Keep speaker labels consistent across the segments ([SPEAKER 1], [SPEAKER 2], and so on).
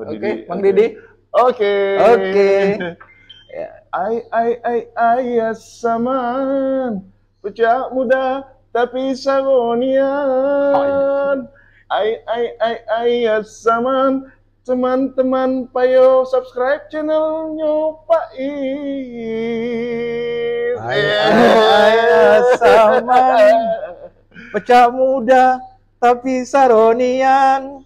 [SPEAKER 1] Oke, okay, Bang Didi. Oke. Okay. Oke. Okay. Ya. Yeah. Ai ai ai asaman. Pecah muda tapi sagonian. Ai ai ai ai asaman. Teman-teman payo subscribe channelnya Pak Is.
[SPEAKER 2] Ai ai ya. asaman. Pecah muda tapi saronian.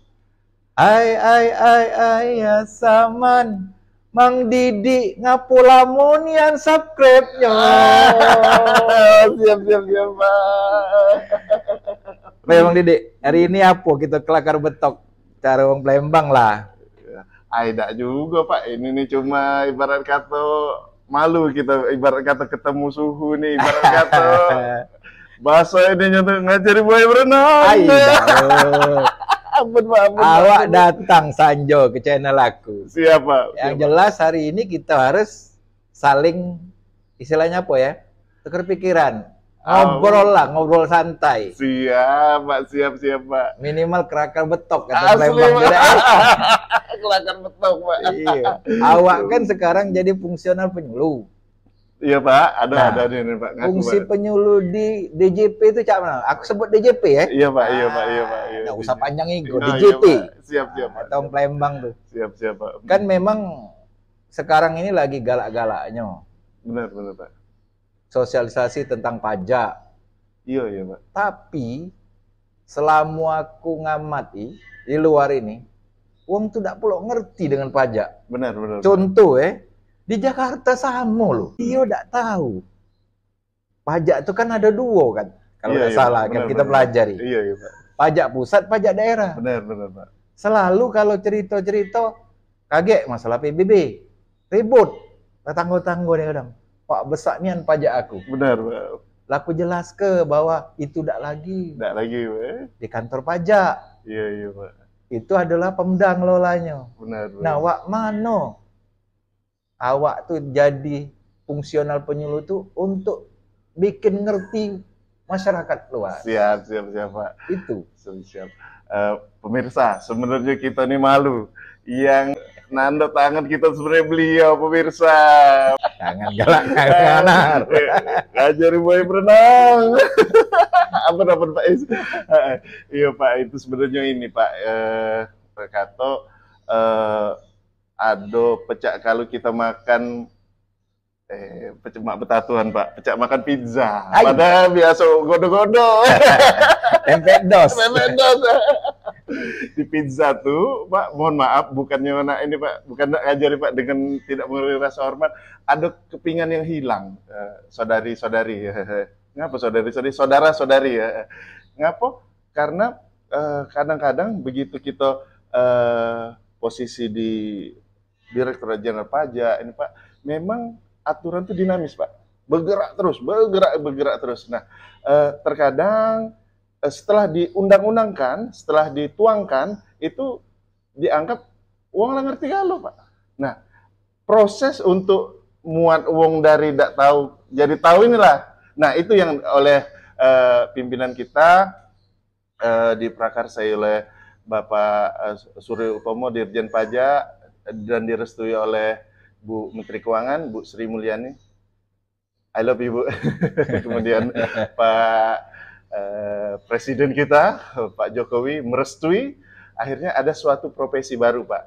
[SPEAKER 2] Ai ai ai ai ya saman Mang Didi ngapulamun yang subscribe nyo. Oh. siap siap siap
[SPEAKER 1] Pak.
[SPEAKER 2] Oke Mang Didi, hari ini apa kita kelakar betok cara wong Palembang lah.
[SPEAKER 1] Aida juga Pak, ini nih cuma ibarat kata malu kita ibarat kata ketemu suhu nih ibarat kata bahasa ini nyontoh ngajari buaya berenang. Aida ampun, ampun, Awak ampun. datang
[SPEAKER 2] Sanjo ke channel aku. Siapa? Yang siapa? jelas hari ini kita harus saling istilahnya apa ya? Tukar pikiran.
[SPEAKER 1] Ngobrol
[SPEAKER 2] lah, ngobrol santai.
[SPEAKER 1] Siap, Pak. Siap, siap, Pak. Minimal kerakar betok kata Asli, Pak. Eh. kerakar betok, Pak. Iya.
[SPEAKER 2] Awak kan sekarang jadi fungsional penyuluh.
[SPEAKER 1] Iya Pak, ada nah, ada ini Pak. Ngaku, fungsi
[SPEAKER 2] penyuluh di DJP itu cak mana? Aku sebut DJP ya. Iya Pak, iya Pak, iya Pak. Iya, nah, usah panjang ego, nah, DJP. Iya, siap siap. Pak. Atau Palembang tuh. Siap siap Pak. Kan memang sekarang ini lagi galak-galaknya. Benar benar Pak. Sosialisasi tentang pajak. Iya iya Pak. Tapi selama aku ngamati di luar ini, uang tuh tidak perlu ngerti dengan pajak. Benar benar. Contoh ya. Eh, di Jakarta sama loh. Dia tidak tahu. Pajak itu kan ada dua kan. Kalau tidak iya, iya, salah benar, kan benar, kita benar. pelajari. Iya, iya, Pak. Pajak pusat, pajak daerah. Benar, benar, Pak. Selalu kalau cerita-cerita kaget masalah PBB. Ribut. Tetanggo-tanggo dia kadang. Pak besar pajak aku. Benar, Pak. Laku jelas ke bahwa itu tidak lagi. Tidak lagi, Pak. Ya. Di kantor pajak.
[SPEAKER 1] Iya, iya, Pak.
[SPEAKER 2] Itu adalah pemda ngelolanya. Benar, benar. Nah, wak mano awak tuh jadi fungsional penyuluh tuh untuk bikin ngerti masyarakat luas. Siap,
[SPEAKER 1] siap, siap, Pak. Itu. Siap, siap. Uh, pemirsa, sebenarnya kita nih malu yang nanda tangan kita sebenarnya beliau pemirsa. Tangan galak kanan. Ngajari boy berenang. Apa dapat Pak Is? Iya Pak, itu sebenarnya ini Pak. Eh, Pak Kato eh, Ado pecak kalau kita makan eh pecak betatuan pak pecak makan pizza Ayo. padahal biasa godo-godo tempe dos tempe dos di pizza tuh pak mohon maaf bukannya anak ini pak bukan nak ajarin pak dengan tidak mengurangi rasa hormat ada kepingan yang hilang eh, saudari saudari eh, eh, eh. ngapa saudari saudari saudara saudari ya ngapa karena kadang-kadang eh, begitu kita eh, posisi di Direktur Jenderal Pajak ini Pak, memang aturan itu dinamis Pak, bergerak terus, bergerak bergerak terus. Nah, eh, terkadang eh, setelah diundang-undangkan, setelah dituangkan itu dianggap uang lah ngerti kalau Pak. Nah, proses untuk muat uang dari tidak tahu jadi tahu inilah. Nah, itu yang oleh eh, pimpinan kita eh, diprakarsai oleh Bapak eh, Suryo Utomo Dirjen Pajak dan direstui oleh Bu Menteri Keuangan, Bu Sri Mulyani. I love you, Bu. Kemudian Pak eh, Presiden kita, Pak Jokowi, merestui. Akhirnya ada suatu profesi baru, Pak.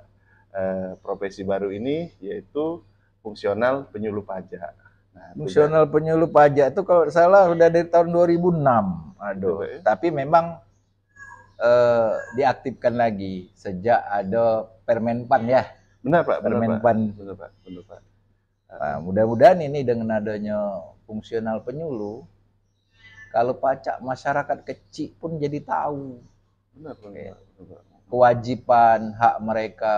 [SPEAKER 1] Eh, profesi baru ini yaitu fungsional penyuluh pajak.
[SPEAKER 2] Nah, fungsional tidak. penyuluh pajak itu kalau salah sudah dari tahun 2006. Aduh, Betul, iya, ya? tapi memang eh, diaktifkan lagi sejak ada Permenpan ya Benar Pak, benar Pak. Benar Pak, benar Pak. Nah, mudah-mudahan ini dengan adanya fungsional penyuluh, kalau pajak masyarakat kecil pun jadi tahu. Benar, benar, Kewajiban hak mereka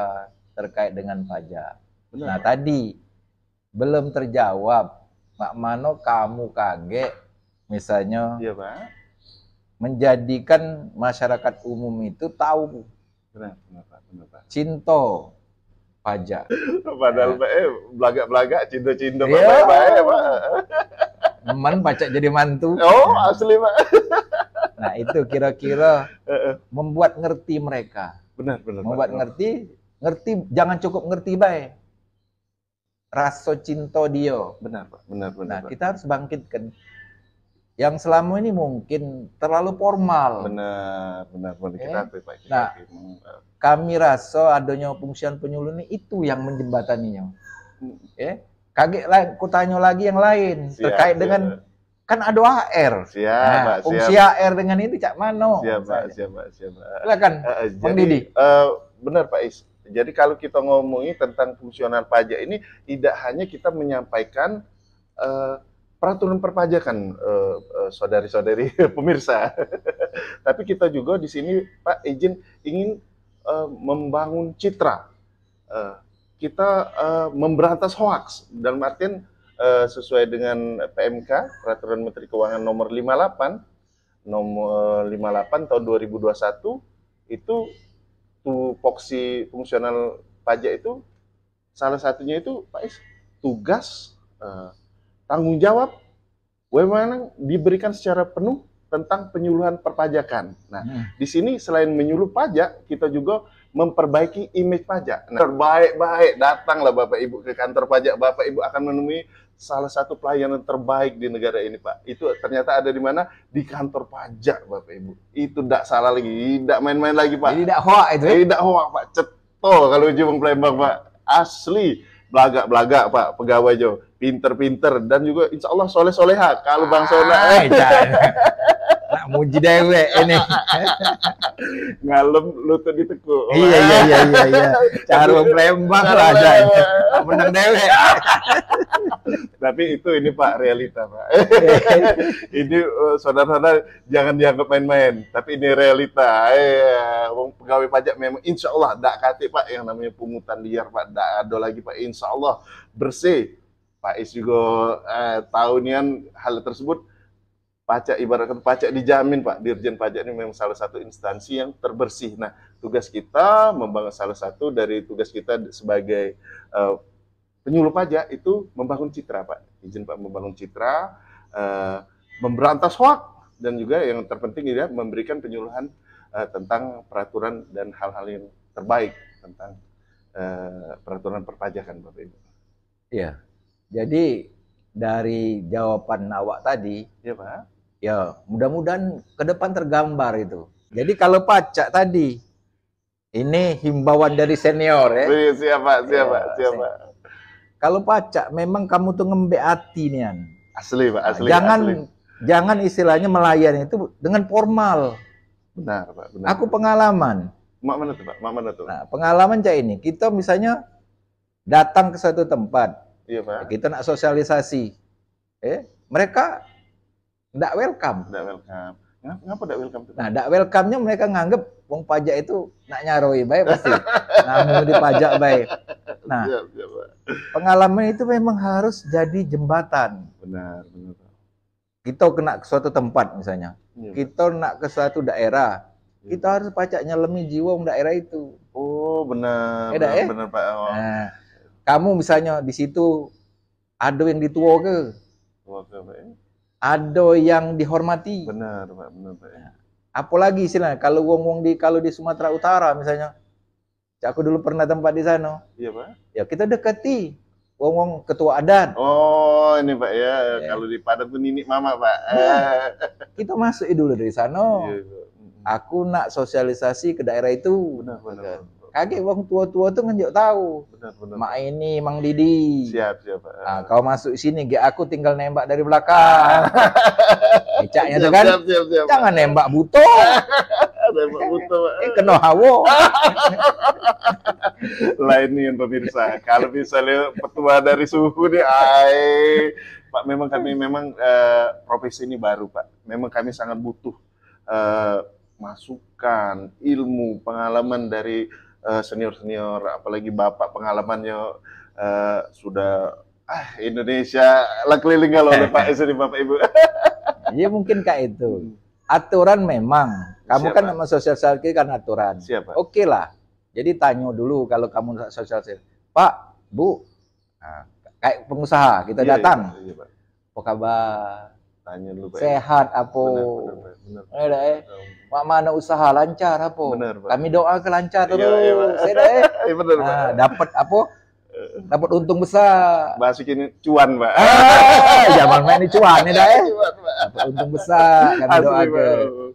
[SPEAKER 2] terkait dengan pajak. Benar, nah, tadi belum terjawab. Pak Mano kamu kaget misalnya iya, Pak. menjadikan masyarakat umum itu tahu. Benar, benar, Pak. Benar, Pak. Cinto pajak.
[SPEAKER 1] Padahal ya. eh belaga-belaga cinta-cinta, ya. baik-baik ya, Pak.
[SPEAKER 2] Man pajak jadi mantu. Oh,
[SPEAKER 1] ya. asli, Pak.
[SPEAKER 2] nah, itu kira-kira membuat ngerti mereka. Benar, benar. Membuat benar. ngerti, ngerti jangan cukup ngerti baik. Rasa cinta dio. Benar, Pak. Benar, benar. Nah, benar. kita harus bangkitkan yang selama ini mungkin terlalu formal. Benar, benar, benar. Ya. Okay. Kita Pak. Kita nah, kami rasa adanya fungsian penyuluh ini itu yang menjembataninya. Hmm. Ya. Okay. Kaget lah, kutanya lagi yang lain siap, terkait siap. dengan kan ada AR. Siap, nah, Pak. Fungsi AR dengan ini cak mano. Siap,
[SPEAKER 1] Pak. Siap, Pak. Siap, Pak. Silakan. Uh, jadi, Bang Uh, eh, benar, Pak Is. Jadi kalau kita ngomongin tentang fungsional pajak ini tidak hanya kita menyampaikan uh, peraturan perpajakan eh, eh, saudari-saudari pemirsa. Tapi kita juga di sini Pak izin ingin eh, membangun citra. Eh, kita eh, memberantas hoax dan Martin eh, sesuai dengan PMK Peraturan Menteri Keuangan nomor 58 nomor 58 tahun 2021 itu tupoksi fungsional pajak itu salah satunya itu Pak Is tugas eh, tanggung jawab wewenang diberikan secara penuh tentang penyuluhan perpajakan. Nah, hmm. di sini selain menyuluh pajak, kita juga memperbaiki image pajak. Nah, terbaik-baik datanglah Bapak Ibu ke kantor pajak, Bapak Ibu akan menemui salah satu pelayanan terbaik di negara ini, Pak. Itu ternyata ada di mana? Di kantor pajak, Bapak Ibu. Itu tidak salah lagi, tidak main-main lagi, Pak. Ini tidak hoax, itu. Tidak ya? hoax, Pak. Cetol kalau Jumang Palembang, Pak. Asli belagak-belagak, Pak, pegawai jauh pinter-pinter dan juga insya Allah soleh soleha kalau bang Sona ah, eh nah, muji dewe ini ngalem lutut ditekuk iya iya iya iya iya cara memblembang lah dan menang dewe tapi itu ini pak realita pak ini eh, saudara-saudara jangan dianggap main-main tapi ini realita eh pegawai pajak memang insya Allah tidak kate pak yang namanya pungutan liar pak tidak ada lagi pak insya Allah bersih Pak Is juga eh, tahunian hal tersebut pajak ibaratkan pajak dijamin Pak Dirjen Pajak ini memang salah satu instansi yang terbersih. Nah tugas kita membangun salah satu dari tugas kita sebagai eh, penyuluh pajak itu membangun citra Pak, izin Pak membangun citra, eh, memberantas hoax dan juga yang terpenting ya memberikan penyuluhan eh, tentang peraturan dan hal-hal yang terbaik tentang eh, peraturan perpajakan Bapak Ibu.
[SPEAKER 2] Iya, jadi dari jawaban Nawak tadi, ya Ya, mudah-mudahan ke depan tergambar itu. Jadi kalau pacak tadi, ini himbauan dari senior ya. Siap Pak, siap ya, siap Pak. Kalau pacak memang kamu tuh ngembek hati nian.
[SPEAKER 1] Asli Pak, asli. jangan asli.
[SPEAKER 2] jangan istilahnya melayan itu dengan formal. Benar Pak, benar. Aku pengalaman.
[SPEAKER 1] Mak mana tuh Pak? Mak mana tuh? Nah,
[SPEAKER 2] pengalaman cak ini, kita misalnya datang ke satu tempat,
[SPEAKER 1] Iya, Pak. Ya, kita nak
[SPEAKER 2] sosialisasi. Eh, mereka ndak welcome. Tidak welcome.
[SPEAKER 1] Kenapa tidak welcome? Nah,
[SPEAKER 2] ndak welcome-nya mereka nganggep wong pajak itu nak nyaroi baik pasti. mau dipajak baik. Nah, pengalaman itu memang harus jadi jembatan.
[SPEAKER 1] Benar, benar.
[SPEAKER 2] Kita kena ke suatu tempat misalnya. Iya, kita nak ke suatu daerah. Iya. Kita harus pajaknya lemi jiwa daerah itu. Oh, benar. Iya, eh, benar, benar,
[SPEAKER 1] Pak. Oh. Nah,
[SPEAKER 2] kamu misalnya di situ ada yang dituo ke? Ya? Ada yang dihormati. Benar, Pak, benar, Pak. Ya. Apalagi istilahnya kalau wong-wong di kalau di Sumatera Utara misalnya. Ya aku dulu pernah tempat di sana. Iya, Pak. Ya, kita dekati wong-wong ketua adat.
[SPEAKER 1] Oh, ini Pak ya, ya. kalau di Padang tuh nini mama, Pak. Ya.
[SPEAKER 2] kita masuk dulu dari sana. Iya, Aku nak sosialisasi ke daerah itu. Benar, benar. benar kaget orang tua-tua tuh ngenjuk tahu. Benar, benar. Mak ini Mang Didi. Siap, siap. Pak. Nah, kau masuk sini, gak aku tinggal nembak dari belakang.
[SPEAKER 1] Ecaknya tuh kan. Siap,
[SPEAKER 2] siap, siap, Jangan nembak buto.
[SPEAKER 1] nembak buto. Eh, kena hawa. Lain nih pemirsa. Kalau misalnya petua dari suhu nih, ai. Pak, memang kami memang uh, profesi ini baru, Pak. Memang kami sangat butuh uh, masukan, ilmu, pengalaman dari Eh, senior senior apalagi bapak pengalamannya uh, sudah ah Indonesia lah keliling kalau oleh Pak Esri, Bapak Ibu.
[SPEAKER 2] Iya mungkin kayak itu. Aturan memang. Kamu Siapa? kan nama sosial skill kan aturan. Siapa? Oke lah. Jadi tanya dulu kalau kamu sosial skill. Pak, Bu, nah, kayak pengusaha kita iya, iya datang. Iya, iya, Pak. Apa kabar? tanya dulu Pak. Ya. Sehat apo, Benar, benar, eh. mana usaha lancar apo, Benar, Kami doa ke lancar iya, terus. Iya, Saya eh. Iya, benar, ah, dapat apo, Dapat untung besar.
[SPEAKER 1] Masukin cuan, Pak. Ah,
[SPEAKER 2] zaman main cuan ya, eh. Dapat untung besar, kami doa ke.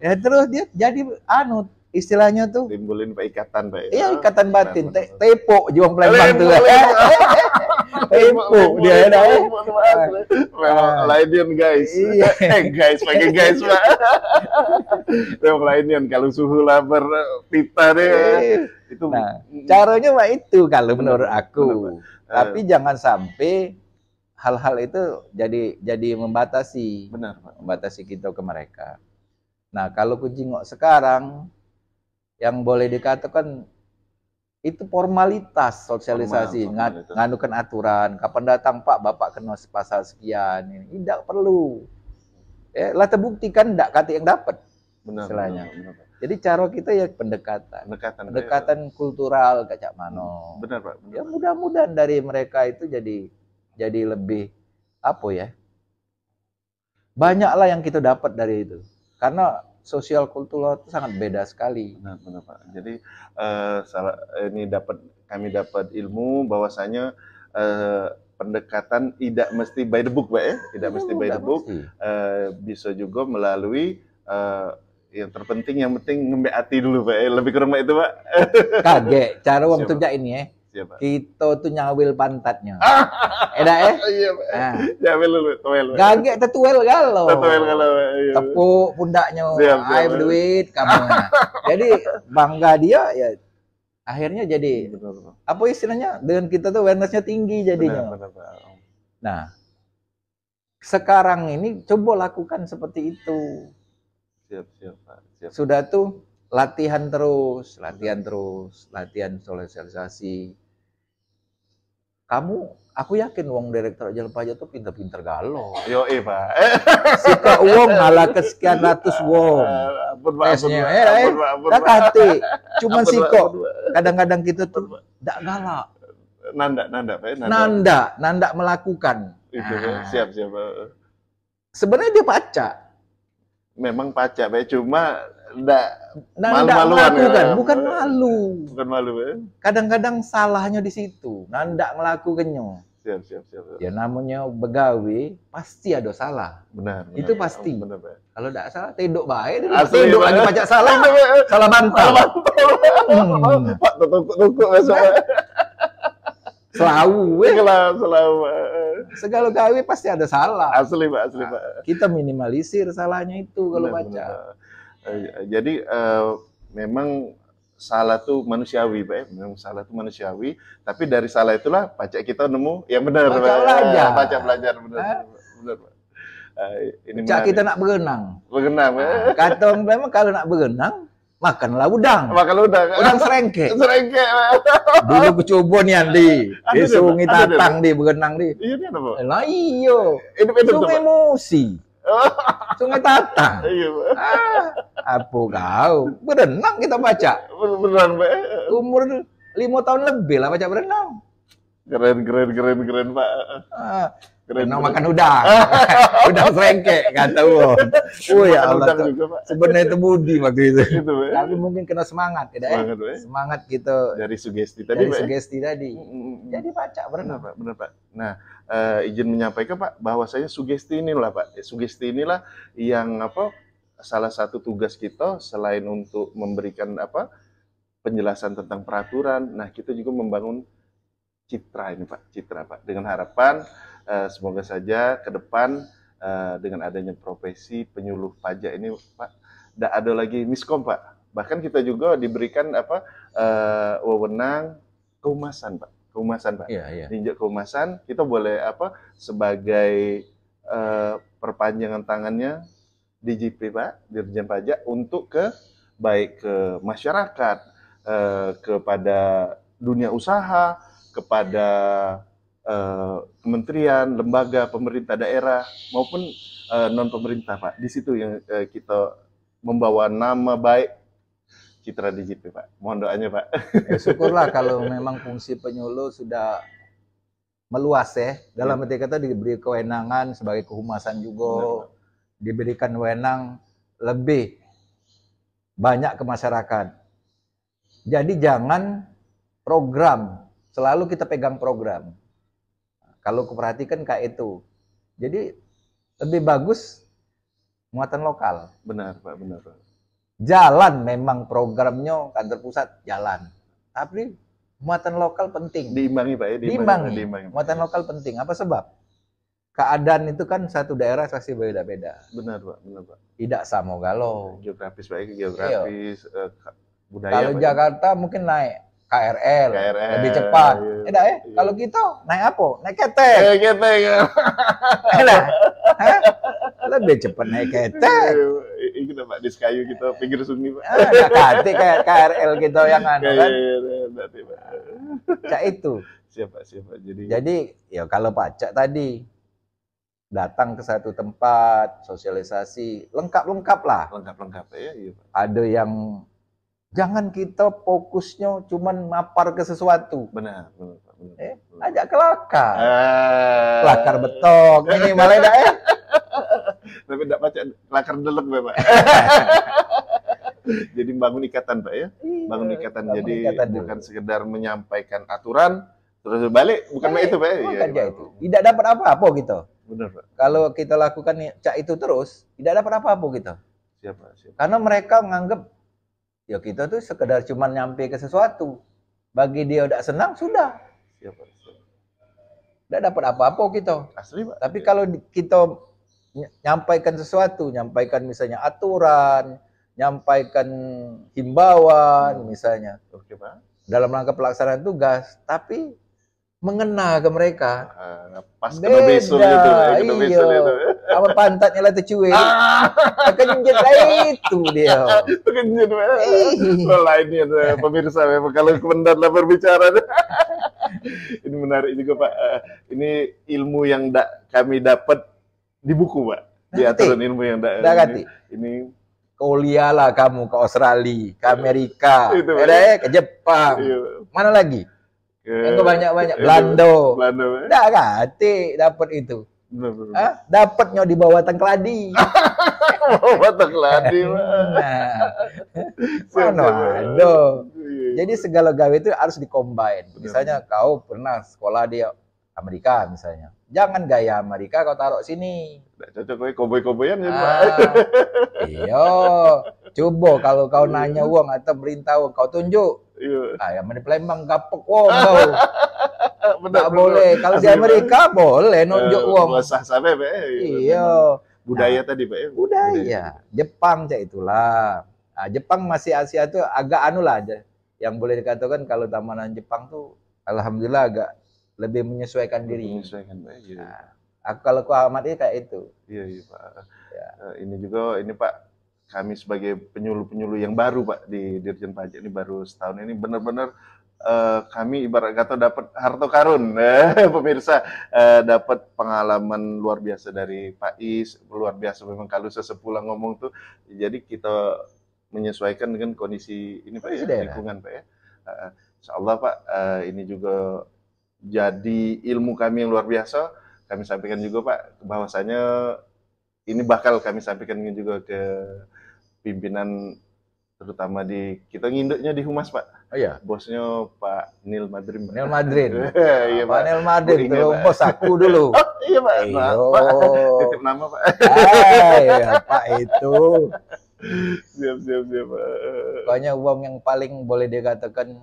[SPEAKER 2] Ya terus dia jadi anu istilahnya tuh timbulin pak ikatan ya. pak Iya ikatan batin, tepok juang pelembang tuh. Eh. Ibu, dia ada. Oh.
[SPEAKER 1] Memang ah. lainian guys. Iya. Eh guys pakai guys pak. Memang lainian kalau suhu lapar pita deh. Iya. Itu nah, caranya mah itu kalau menurut aku.
[SPEAKER 2] Tapi eh. jangan sampai hal-hal itu jadi jadi membatasi. Benar, membatasi kita ke mereka. Nah, kalau kucing sekarang yang boleh dikatakan itu formalitas sosialisasi Formal, nganukan aturan kapan datang Pak Bapak kena pasal sekian ini tidak perlu eh, lah terbukti kan tidak kata yang dapat benar, jadi cara kita ya pendekatan
[SPEAKER 1] pendekatan, pendekatan
[SPEAKER 2] ya. kultural Kak Cak Mano hmm, benar Pak benar, ya mudah-mudahan dari mereka itu jadi jadi lebih apa ya banyaklah yang kita dapat dari itu karena sosial kultural itu sangat beda sekali. Benar, benar
[SPEAKER 1] Pak. Jadi uh, salah, ini dapat kami dapat ilmu bahwasanya uh, pendekatan tidak mesti by the book, Pak ya. Tidak oh, mesti by the book. Uh, bisa juga melalui uh, yang terpenting yang penting ngembe hati dulu Pak. Ya. lebih kurang Pak itu Pak. Kage,
[SPEAKER 2] cara waktu ini ya. Siapa? Kita tuh nyawil pantatnya. Ah.
[SPEAKER 1] Enak eh? Iya, Pak. Ah. Nyawil lu, tuwel. Gagek
[SPEAKER 2] tetuel galau. Tetuel galau. Iya, Tepuk pundaknya, ai berduit kamu. jadi bangga dia ya akhirnya jadi iya, apa istilahnya dengan kita tuh awarenessnya tinggi jadinya. Nah, sekarang ini coba lakukan seperti itu. Sudah tuh latihan terus, latihan terus, latihan sosialisasi, kamu aku yakin uang direktur jalan pajak tuh pinter-pinter galau. Yo iya pak. kok uang malah sekian iya, ratus uang. Tesnya, ya, tak hati. Cuma kok Kadang-kadang kita tuh tidak galak.
[SPEAKER 1] Nanda, nanda, ya, Nanda, nanda,
[SPEAKER 2] nanda melakukan.
[SPEAKER 1] Itu, iya, nah. siap, siap.
[SPEAKER 2] Sebenarnya dia pacak.
[SPEAKER 1] Memang pacak, pak. Cuma enggak nah, malu melakukan, ya. bukan malu. Bukan malu ya.
[SPEAKER 2] Kadang-kadang salahnya di situ. Nah, enggak melakukannya.
[SPEAKER 1] Siap, siap, siap, Ya
[SPEAKER 2] namanya begawi pasti ada salah. Benar. benar itu ya pasti. Benar, benar. Kalau nggak salah tedok baik dulu. Tedok lagi pajak salah. Ya. salah bantal. Salah
[SPEAKER 1] hmm. Pak tutup besok. Selalu, ya. selalu, selalu. Segala gawe pasti ada salah. Asli pak, asli pak. Nah, kita
[SPEAKER 2] minimalisir salahnya itu kalau
[SPEAKER 1] baca. Iya, jadi uh, memang salah tuh manusiawi pak ya. memang salah tuh manusiawi tapi dari salah itulah pajak kita nemu yang benar pajak pak. Ya. belajar pajak belajar benar benar pak eh, ini pajak kita nak berenang
[SPEAKER 2] berenang ya. nah, kata orang memang kalau nak berenang makanlah udang makan udang udang serengke serengke dulu aku nih Andi di sungai tatang di berenang di iya apa lah iyo itu sungai musi Sungai Tata,
[SPEAKER 1] Iya, Pak. Ah,
[SPEAKER 2] apa kau? Berenang kita baca. Beneran, Pak. Umur lima tahun lebih lah baca berenang.
[SPEAKER 1] Keren, keren, keren, keren, Pak. Ah, Keren. Danau nah, makan udang. udang serengke kata Won. Oh, iya, oh ya Allah. Sebenarnya itu Budi waktu itu. Gitu,
[SPEAKER 2] Tapi mungkin kena semangat ya, ya. semangat,
[SPEAKER 1] ya. semangat gitu. Dari sugesti tadi, Dari Pak. Ya? sugesti
[SPEAKER 2] tadi. Mm, mm, mm. Jadi baca benar
[SPEAKER 1] Pak, benar Pak. Nah, uh, izin menyampaikan Pak bahwa saya sugesti inilah Pak. Ya, sugesti inilah yang apa salah satu tugas kita selain untuk memberikan apa penjelasan tentang peraturan. Nah, kita juga membangun citra ini Pak, citra Pak dengan harapan Eh, semoga saja ke depan uh, dengan adanya profesi penyuluh pajak ini Pak tidak ada lagi miskom Pak bahkan kita juga diberikan apa uh, wewenang keumasan Pak keumasan Pak ya, ya. keumasan kita boleh apa sebagai uh, perpanjangan tangannya DJP Pak Dirjen Pajak untuk ke baik ke masyarakat eh, kepada dunia usaha kepada Eh, kementerian, lembaga, pemerintah daerah maupun uh, eh, non pemerintah Pak. Di situ yang uh, kita membawa nama baik Citra digital Pak. Mohon doanya Pak.
[SPEAKER 2] Ya, syukurlah kalau memang fungsi penyuluh sudah meluas ya. Dalam ya. arti kata diberi kewenangan sebagai kehumasan juga, Benar, diberikan wewenang lebih banyak ke masyarakat. Jadi jangan program, selalu kita pegang program. Kalau kuperhatikan kayak itu. Jadi lebih bagus muatan lokal. Benar, Pak, benar, Pak. Jalan memang programnya kantor pusat jalan. Tapi muatan lokal penting. Diimbangi, Pak ya, diimbangi. diimbangi. diimbangi muatan lokal penting. Apa sebab? Keadaan itu kan satu daerah pasti beda-beda. Benar, Pak, benar, Pak. Tidak sama galau.
[SPEAKER 1] Geografis, Pak, ya, geografis, Iyo. Eh, budaya. Kalau Pak, ya.
[SPEAKER 2] Jakarta mungkin naik KRL, KRL lebih cepat. Iya, Eda ya, iya. kalau gitu naik apa? Naik ketek. Naik ketek.
[SPEAKER 1] Eda, ya. Lebih cepat naik ketek. Iya, iya. Ini Pak diskayu kita pinggir sungai Pak. Ah, kati kayak
[SPEAKER 2] KRL gitu yang anu iya, kan. Cak itu.
[SPEAKER 1] Siapa siapa jadi.
[SPEAKER 2] Jadi ya kalau Pak Cak tadi datang ke satu tempat, sosialisasi, lengkap-lengkap lah.
[SPEAKER 1] Lengkap-lengkap ya, iya Pak.
[SPEAKER 2] Ada yang Jangan kita fokusnya cuman mapar ke sesuatu. Benar, benar. benar eh, ajak ke lakar.
[SPEAKER 1] Eh. Lakar betok. Ini malah ya. eh. Tapi tidak baca lakar delek, Pak. jadi bangun ikatan, Pak ya. Iya, bangun ikatan. Bangun jadi ikatan bukan dulu. sekedar menyampaikan aturan, terus balik bukan ya, itu, Pak. Ya? Iya, iya, bukan ya, ya, itu.
[SPEAKER 2] Tidak dapat apa-apa gitu. Benar, Pak. Kalau kita lakukan cak itu terus, tidak dapat apa-apa gitu. Siapa, siapa. Karena mereka menganggap ya kita tuh sekedar cuman nyampe ke sesuatu bagi dia udah senang sudah Ya, udah dapat apa-apa kita Asli, Pak. tapi kalau kita nyampaikan sesuatu nyampaikan misalnya aturan nyampaikan himbauan hmm. misalnya Oke, Pak. dalam rangka pelaksanaan tugas tapi mengena ke mereka. Uh, pas kena besok gitu. Kena iya. Apa pantatnya lah tercuit. Ah. Terkejut
[SPEAKER 1] itu dia. Terkejut. Lelah ini ada pemirsa memang eh, kalau kebenar lah berbicara. ini menarik juga Pak. Eh, ini ilmu yang da kami dapat di buku Pak. Di aturan ilmu yang da ini, ini kuliah lah kamu ke Australia, ke Amerika, itu, ya, ke
[SPEAKER 2] Jepang, iya. mana lagi?
[SPEAKER 1] Ke, yang banyak-banyak, Belanda. Belanda. Dah
[SPEAKER 2] kate dapat itu dapat nyok di bawah tengkladi.
[SPEAKER 1] bawah tengkladi nah. Mana ada. Iya,
[SPEAKER 2] iya. Jadi segala gawe itu harus dikombin. Misalnya kau pernah sekolah di Amerika misalnya. Jangan gaya Amerika kau taruh sini.
[SPEAKER 1] Cocok koboi koboian ya, ah, Iya.
[SPEAKER 2] Coba kalau kau iya. nanya uang atau perintah uang kau tunjuk. Iya. Ah, yang mana Palembang gapok uang kau. Benar, boleh. Kalau di Amerika boleh nunjuk uang. Bahasa sampai be. Ya. Iya.
[SPEAKER 1] Budaya nah, tadi Pak. Ya.
[SPEAKER 2] Budaya. budaya. Jepang cak itulah. Nah, Jepang masih Asia itu agak anu lah aja. Yang boleh dikatakan kalau tamanan Jepang tuh alhamdulillah agak lebih menyesuaikan
[SPEAKER 1] diri. Menyesuaikan Pak. Iya. Nah,
[SPEAKER 2] aku kalau ku amati kayak itu.
[SPEAKER 1] Iya, iya Pak. Ya. Eh, ini juga ini Pak kami sebagai penyuluh-penyuluh yang baru Pak di Dirjen Pajak ini baru setahun ini benar-benar uh, kami ibarat kata dapat harta karun eh, pemirsa uh, dapat pengalaman luar biasa dari Pak Is luar biasa memang kalau sepulang ngomong tuh jadi kita menyesuaikan dengan kondisi ini Pak ya, lingkungan Pak ya uh, Insya Allah Pak uh, ini juga jadi ilmu kami yang luar biasa kami sampaikan juga Pak bahwasanya ini bakal kami sampaikan juga ke pimpinan terutama di kita nginduknya di humas pak oh iya bosnya pak Nil Madrin Nil Madrin iya, pak, pak Nil Madrin dulu bos aku dulu oh, iya pak Ayo. pak titip nama pak
[SPEAKER 2] ah, ya, pak itu siap siap siap pak Banyak uang yang paling boleh dikatakan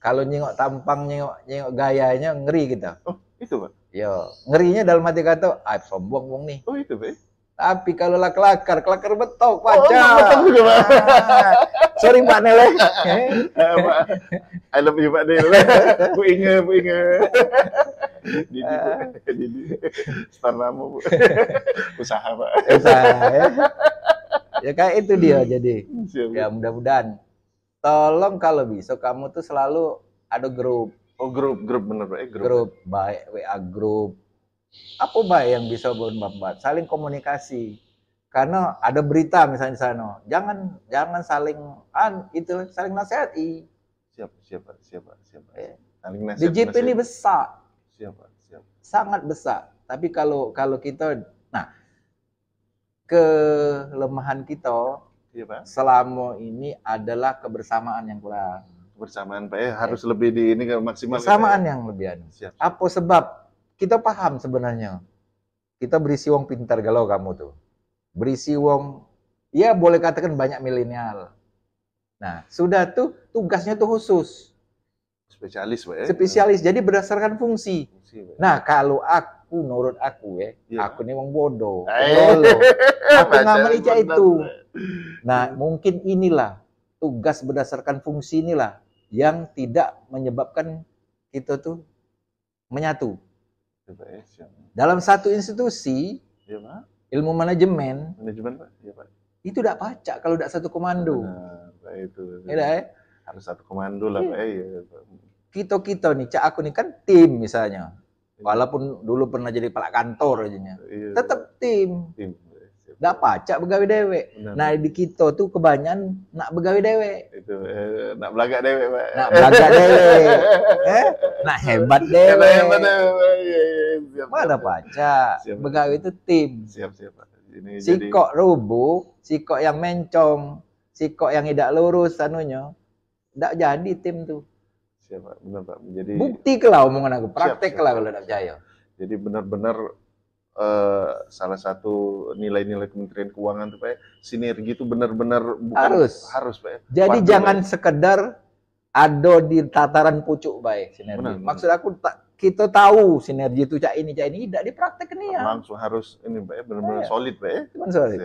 [SPEAKER 2] kalau nyengok tampang nyengok nyengok gayanya ngeri kita oh itu pak Yo, iya, ngerinya dalam hati kata ah sombong wong nih oh itu pak tapi kalau lah kelakar, kelakar betok, pacar. Oh, betok juga, Pak.
[SPEAKER 1] Ah.
[SPEAKER 2] Sorry, eh, Pak Nele.
[SPEAKER 1] I love you, Pak Nele. Bu Inge, Bu Inge. Didi, Bu. Didi. Star Bu. Usaha, Pak. Usaha, ya.
[SPEAKER 2] Ya kayak itu dia hmm. jadi. Siap, ya mudah-mudahan. Tolong kalau bisa kamu tuh selalu ada grup. Oh grup, grup bener Pak. Eh, grup. grup baik WA grup, apa mbak yang bisa buat mbak saling komunikasi karena ada berita misalnya di sana jangan jangan saling an itu saling
[SPEAKER 1] nasihati siapa siapa siapa siapa eh, saling nasihat, DJP nasihat. ini besar siapa
[SPEAKER 2] siapa sangat besar tapi kalau kalau kita nah kelemahan kita siapa? selama ini adalah kebersamaan
[SPEAKER 1] yang kurang bersamaan pak ya eh. harus ya. lebih di ini maksimal kebersamaan ya. yang lebih anu
[SPEAKER 2] apa sebab kita paham sebenarnya. Kita berisi wong pintar galau kamu tuh. Berisi wong, ya boleh katakan banyak milenial. Nah, sudah tuh tugasnya tuh khusus.
[SPEAKER 1] Spesialis, Pak ya.
[SPEAKER 2] Spesialis, jadi berdasarkan fungsi. fungsi nah, kalau aku, menurut aku ya, yeah. aku nih wong bodoh. Eh. aku nggak melica itu. Nah, mungkin inilah tugas berdasarkan fungsi inilah yang tidak menyebabkan kita tuh menyatu. PPS, Dalam satu institusi, ya, Pak. ilmu manajemen,
[SPEAKER 1] manajemen Pak. Ya, Pak. itu
[SPEAKER 2] tidak pacak kalau tidak satu komando. Nah,
[SPEAKER 1] itu. Ya, ya. Harus satu komando lah ya. Pak. Ya, iya, Pak.
[SPEAKER 2] Kita kita nih, cak aku nih kan tim misalnya, ya. walaupun dulu pernah jadi kepala kantor aja ya, tetap tim. tim. Dah pacak begawi dewek. Nah di kita tuh kebanyakan nak begawi dewek.
[SPEAKER 1] Itu eh, nak belagak dewek, Pak. Nak belagak dewek. eh, nak hebat dewek. Nak hebat
[SPEAKER 2] dewek. Ya, Mana pacak. Begawi itu tim. Siap, siap, Pak. Ini sikok jadi... rubuh, sikok yang mencong, sikok yang tidak lurus anunya. Tidak jadi tim tu
[SPEAKER 1] Siap, Pak. Benar, Pak. Jadi Bukti kalau omongan aku, praktek kelah kalau tidak percaya. Jadi benar-benar eh, salah satu nilai-nilai Kementerian Keuangan tuh Pak ya, sinergi itu benar-benar harus harus Pak ya. Jadi jangan
[SPEAKER 2] ya. sekedar ada di tataran pucuk baik ya, sinergi. Benar, Maksud benar. aku tak kita tahu sinergi itu cak ini cak ini tidak dipraktek nih ya. Langsung harus
[SPEAKER 1] ini Pak ya benar-benar iya. solid Pak ya.
[SPEAKER 2] Cuman solid.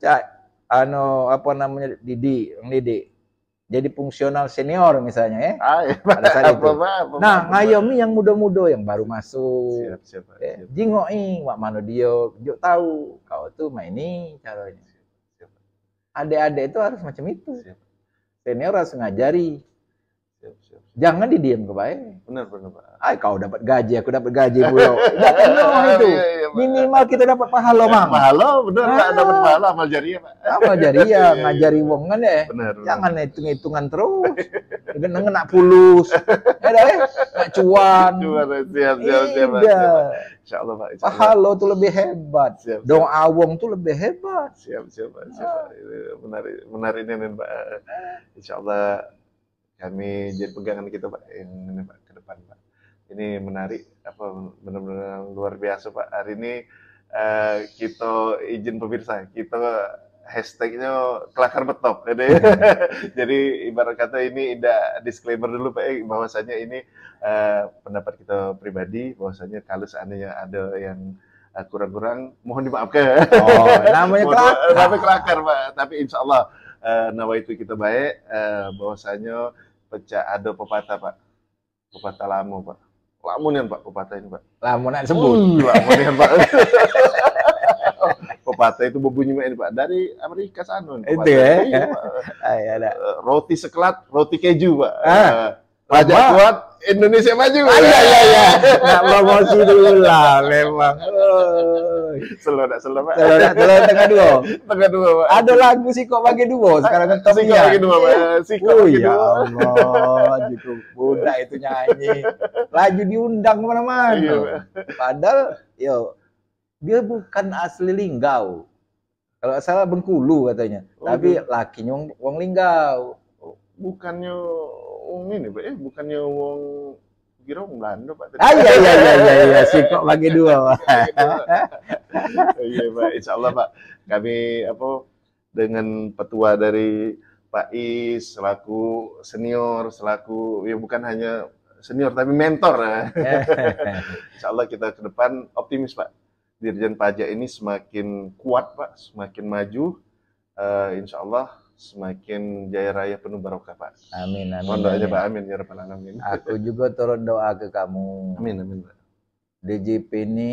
[SPEAKER 2] Cak ano apa namanya Didi, Didi jadi fungsional senior misalnya ya. Ah, iya, pada saat itu. nah, ngayomi yang muda-muda yang baru masuk. Siap, siap, ya. siap. Jingoi, wak mano dia, juk tahu kau tuh main ini caranya. Adik-adik itu harus macam itu. Siap. Senior harus ngajari Jangan didiam ke Benar, benar, pak. Ay, kau dapat gaji, aku dapat gaji mulu. Jangan iya, itu. Iya, iya, Minimal kita dapat pahala, ya, Mang. Pahala, benar, ah. Dapat pahala amal
[SPEAKER 1] jariah, Pak. Amal jariah,
[SPEAKER 2] ngajari iya, iya, wong kan ya. Benar, Jangan hitung-hitungan terus. Dengan nak pulus. Ya dah, eh. Nak cuan. Cuan,
[SPEAKER 1] eh. siap, siap, siap. Insyaallah, Pak. Insya pahala
[SPEAKER 2] tuh lebih hebat. Siap, siap. Doa wong itu lebih
[SPEAKER 1] hebat. Siap, siap, Pak. Siap, Pak. Ah. Menarik, menarik ini, Pak. Ah. Insyaallah kami jadi pegangan kita pak yang ini pak ke depan pak ini menarik apa benar-benar luar biasa pak hari ini uh, kita izin pemirsa kita hashtagnya kelakar betop jadi jadi ibarat kata ini tidak disclaimer dulu pak eh, bahwasanya ini uh, pendapat kita pribadi bahwasanya kalau seandainya ada yang kurang-kurang uh, mohon dimaafkan oh namanya kelakar namanya kelakar pak tapi insyaallah uh, nawa itu kita baik uh, bahwasanya pecah ada pepatah pak pepatah lamu pak lamun pak pepatah ini pak lamun sebut uh, lamun pak pepatah itu berbunyi ini pak dari Amerika sana itu ya ah, iya, ada eh, roti sekelat roti keju pak ah. eh, Pajak kuat, Indonesia maju. Ah, iya, iya, iya. Nggak promosi dulu lah, memang. Selo, dak selo, Pak. Selo, dak selo, tengah dua.
[SPEAKER 2] Tengah dua, Pak. Ada lagu Siko bagi dua, sekarang kan Siko bagi dua, Pak. Oh, Siko oh, ya Allah, gitu. Budak itu nyanyi. Laju diundang kemana-mana. Iya, Padahal, yo, dia bukan asli Linggau. Kalau salah Bengkulu katanya. Oh, Tapi lakinya wong,
[SPEAKER 1] wong Linggau. Bukannya wong ini pak ya bukannya wong kira wong Belanda pak tadi. ah iya iya iya iya iya sih kok bagi dua pak iya pak insya Allah pak kami apa dengan petua dari Pak Is selaku senior selaku ya bukan hanya senior tapi mentor insya Allah kita ke depan optimis pak Dirjen Pajak ini semakin kuat pak semakin maju uh, insya Allah semakin jaya raya penuh barokah Pak. Amin amin. Mohon doanya Pak amin ya rabbal alamin.
[SPEAKER 2] Aku juga turut doa ke kamu. Amin amin Pak. DJP ini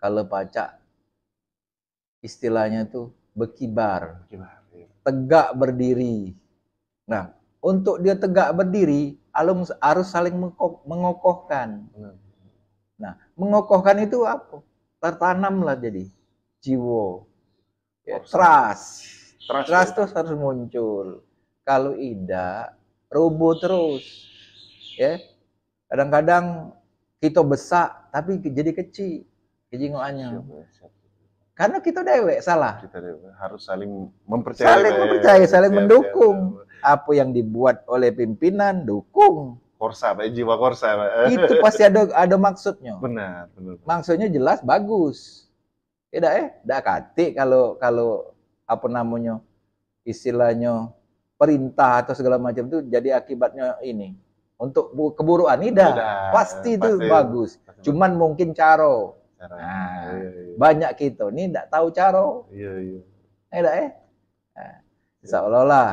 [SPEAKER 2] kalau pacak istilahnya tuh berkibar, berkibar ya. tegak berdiri. Nah, untuk dia tegak berdiri, alum harus saling mengokohkan. Nah, mengokohkan itu apa? Tertanamlah jadi jiwo ya, trust trust, ya? trust terus harus muncul kalau tidak rubuh terus ya kadang-kadang kita besar tapi jadi kecil kejingoannya karena kita dewek salah
[SPEAKER 1] kita dewek harus saling mempercayai saling mempercayai, saling siap, mendukung
[SPEAKER 2] siap, siap. apa yang dibuat oleh pimpinan
[SPEAKER 1] dukung korsa pak ya? jiwa korsa pak. itu pasti
[SPEAKER 2] ada ada maksudnya benar benar maksudnya jelas bagus tidak eh tidak katik kalau kalau apa namanya istilahnya perintah atau segala macam itu jadi akibatnya ini untuk keburuan tidak pasti itu pasti. bagus pasti. cuman mungkin caro Nah, iya, iya, iya. banyak kita ini tidak tahu caro Iya, iya. eh eh? Nah, Insyaallah lah.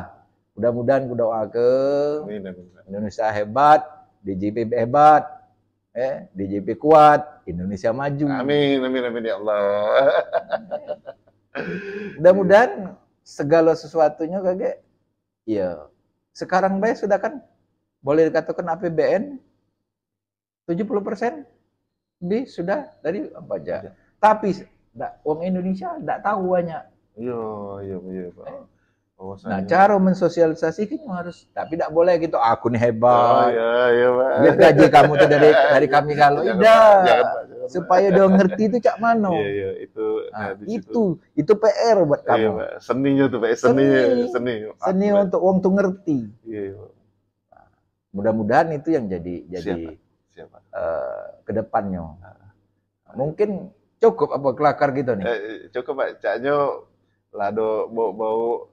[SPEAKER 2] Mudah-mudahan ku doa ke Indonesia hebat, DJP hebat, eh DJP kuat, Indonesia maju. Amin amin amin ya Allah. Mudah-mudahan segala sesuatunya kakek Iya. sekarang baik sudah kan boleh dikatakan APBN 70% di sudah dari pajak. Ya. Tapi dak uang Indonesia tidak tahu banyak.
[SPEAKER 1] Iya, iya, iya, Pak. nah, cara
[SPEAKER 2] mensosialisasikan harus, tapi tidak boleh gitu. Ah, aku nih hebat. Oh, iya,
[SPEAKER 1] iya, Pak. Lihat gaji kamu tuh dari dari kami kalau tidak
[SPEAKER 2] supaya dia ngerti itu cak mano. Iya, iya, itu nah, itu itu PR buat iya, kamu. Iya, seninya tuh pr seni. Seni, seni untuk wong tuh ngerti. Iya, iya. Nah, mudah-mudahan itu yang jadi jadi
[SPEAKER 1] siapa? siapa?
[SPEAKER 2] Uh, kedepannya. Nah, Mungkin cukup apa kelakar gitu nih. Eh, eh,
[SPEAKER 1] cukup Pak, caknya lado bau-bau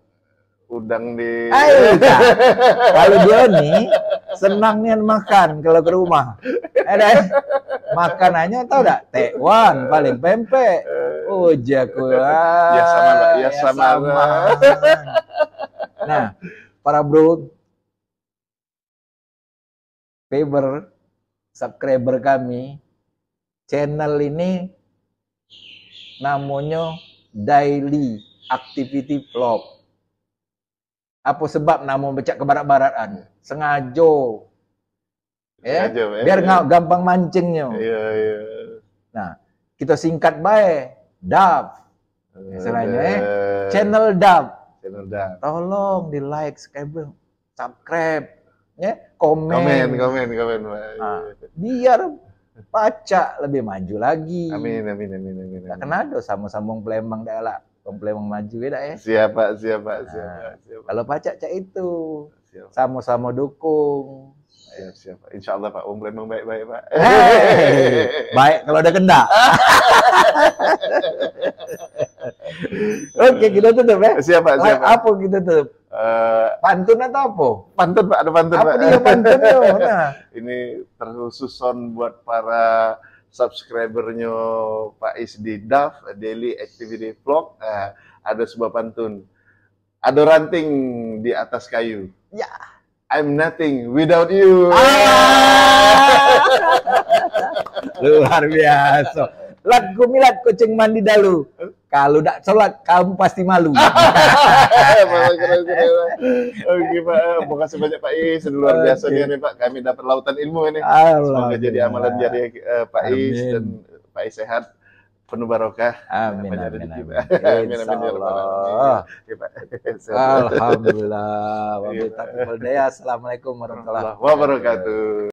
[SPEAKER 1] udang di Ayo, Kalau senang
[SPEAKER 2] senangnya makan kalau ke rumah ada makanannya tau gak Tewan paling pempek oh ujak ya sama ya, ya sama, sama. nah para bro favor subscriber kami channel ini namanya daily activity vlog apa sebab nama becak kebarat-baratan sengaja
[SPEAKER 1] ya. Aja, ya. Biar ya.
[SPEAKER 2] gampang mancingnya. Iya, iya. Nah, kita singkat baik. DAV. Misalnya eh, channel DAV. Channel Tolong di like, subscribe, subscribe, ya, komen. Komen, komen, komen. Nah, biar pacak lebih maju lagi. Amin, amin, amin, amin. amin. Nah, kena do sama-sama Palembang dah lah. maju
[SPEAKER 1] ya ya. Siapa, siapa, nah, siapa, siapa. Kalau pacak cak itu. Sama-sama dukung. Siap, siap. Insya Allah Pak, Om memang baik-baik Pak. baik kalau ada kena. Oke, kita tutup ya. Siap Pak, siap Apa kita tutup? Eh, pantun atau apa? Pantun Pak, ada pantun Pak. Apa dia pantun tuh? Nah. Ini tersusun buat para subscribernya Pak Isdi DAF, Daily Activity Vlog, eh, ada sebuah pantun. Ada ranting di atas kayu. Ya. I'm nothing without you. Ah. Luar
[SPEAKER 2] biasa. Lat kumilat kucing mandi dalu. Kalau tidak sholat, kamu pasti malu.
[SPEAKER 1] Oke Pak, terima kasih banyak Pak Is. Luar biasa okay. dia nih Pak. Kami dapat lautan ilmu ini. Semoga jadi amalan jadi uh, eh, Pak Is dan Pak Is sehat penuh barokah. Amin. amin. Amin.
[SPEAKER 2] Insyaallah. Ya ya. Alhamdulillah.
[SPEAKER 1] Wabillahi iya. taufiq
[SPEAKER 2] Assalamualaikum warahmatullahi wabarakatuh.